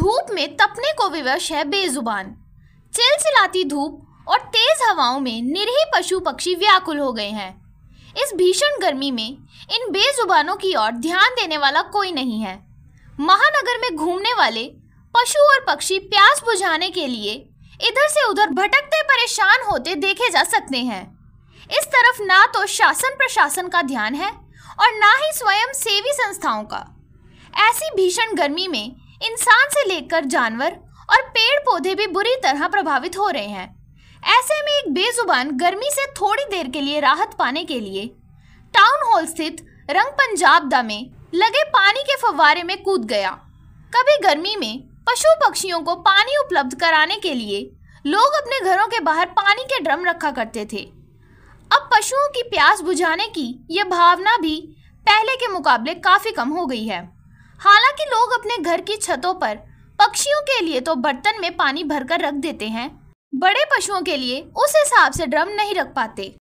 धूप में तपने को विवश है बेजुबान चिलचिलाती धूप और तेज हवाओं में निरही पशु पक्षी व्याकुल हो गए हैं इस भीषण गर्मी में इन बेजुबानों की ओर ध्यान देने वाला कोई नहीं है महानगर में घूमने वाले पशु और पक्षी प्यास बुझाने के लिए इधर से उधर भटकते परेशान होते देखे जा सकते हैं इस तरफ ना तो शासन प्रशासन का ध्यान है और ना ही स्वयं सेवी संस्थाओं का ऐसी भीषण गर्मी में इंसान से लेकर जानवर और पेड़ पौधे भी बुरी तरह प्रभावित हो रहे हैं ऐसे में एक बेजुबान गर्मी से थोड़ी देर के लिए राहत पाने के लिए टाउन हॉल स्थित रंग पंजाब दा में लगे पानी के फवारे में कूद गया कभी गर्मी में पशु पक्षियों को पानी उपलब्ध कराने के लिए लोग अपने घरों के बाहर पानी के ड्रम रखा करते थे अब पशुओं की प्यास बुझाने की यह भावना भी पहले के मुकाबले काफी कम हो गई है हालांकि लोग अपने घर की छतों पर पक्षियों के लिए तो बर्तन में पानी भरकर रख देते हैं बड़े पशुओं के लिए उस हिसाब से ड्रम नहीं रख पाते